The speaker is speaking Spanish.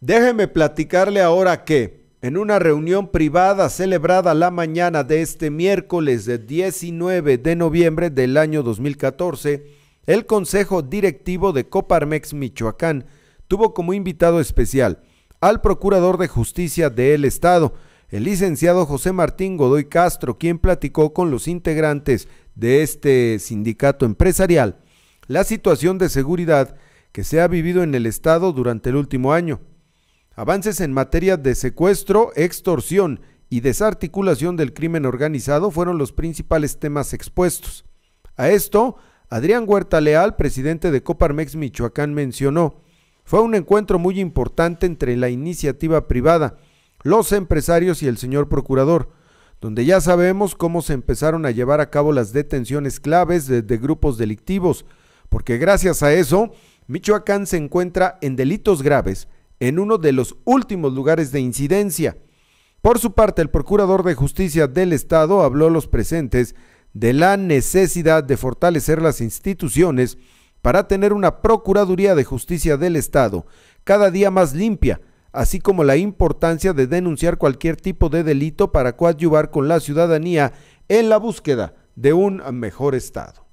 Déjeme platicarle ahora que en una reunión privada celebrada la mañana de este miércoles de 19 de noviembre del año 2014, el Consejo Directivo de Coparmex Michoacán tuvo como invitado especial al Procurador de Justicia del Estado, el licenciado José Martín Godoy Castro, quien platicó con los integrantes de este sindicato empresarial la situación de seguridad que se ha vivido en el Estado durante el último año. Avances en materia de secuestro, extorsión y desarticulación del crimen organizado fueron los principales temas expuestos. A esto, Adrián Huerta Leal, presidente de Coparmex Michoacán, mencionó, fue un encuentro muy importante entre la iniciativa privada, los empresarios y el señor procurador, donde ya sabemos cómo se empezaron a llevar a cabo las detenciones claves de, grupos delictivos, porque gracias a eso, Michoacán se encuentra en delitos graves en uno de los últimos lugares de incidencia. Por su parte, el Procurador de Justicia del Estado habló a los presentes de la necesidad de fortalecer las instituciones para tener una Procuraduría de Justicia del Estado cada día más limpia, así como la importancia de denunciar cualquier tipo de delito para coadyuvar con la ciudadanía en la búsqueda de un mejor Estado.